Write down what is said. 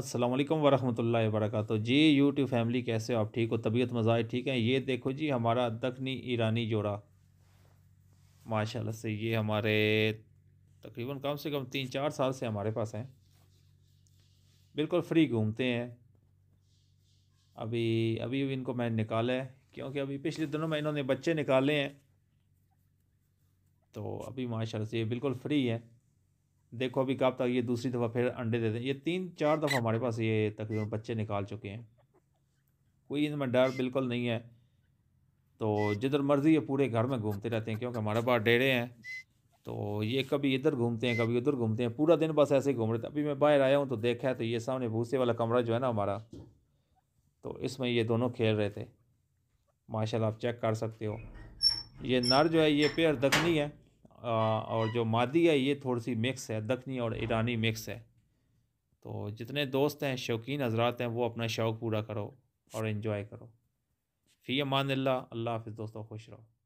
असलम वरहमल वर्क जी YouTube family कैसे हो आप ठीक हो तबीयत मज़ाए ठीक है ये देखो जी हमारा दखनी ईरानी जोड़ा माशाल्लाह से ये हमारे तकरीबन कम से कम तीन चार साल से हमारे पास हैं बिल्कुल फ्री घूमते हैं अभी अभी भी इनको मैंने निकाला है क्योंकि अभी पिछले दिनों में इन्होंने बच्चे निकाले हैं तो अभी माशाल्लाह से ये बिल्कुल फ्री है देखो अभी कब तक ये दूसरी दफ़ा फिर अंडे दे दें ये तीन चार दफ़ा हमारे पास ये तकरीबन बच्चे निकाल चुके हैं कोई इनमें डर बिल्कुल नहीं है तो जिधर मर्ज़ी ये पूरे घर में घूमते रहते हैं क्योंकि हमारे पास डेरे हैं तो ये कभी इधर घूमते हैं कभी उधर घूमते हैं पूरा दिन बस ऐसे ही घूम रहे थे अभी मैं बाहर आया हूँ तो देखा है तो ये सामने भूसे वाला कमरा जो है ना हमारा तो इसमें ये दोनों खेल रहे थे माशाल्लाह आप चेक कर सकते हो ये नर जो है ये पेयर दखनी है और जो मादी है ये थोड़ी सी मिक्स है दखनी और ईरानी मिक्स है तो जितने दोस्त हैं शौकीन हजरात हैं वो अपना शौक़ पूरा करो और इन्जॉय करो फ़ी मान अल्लाह हाफ़ दोस्तों खुश रहो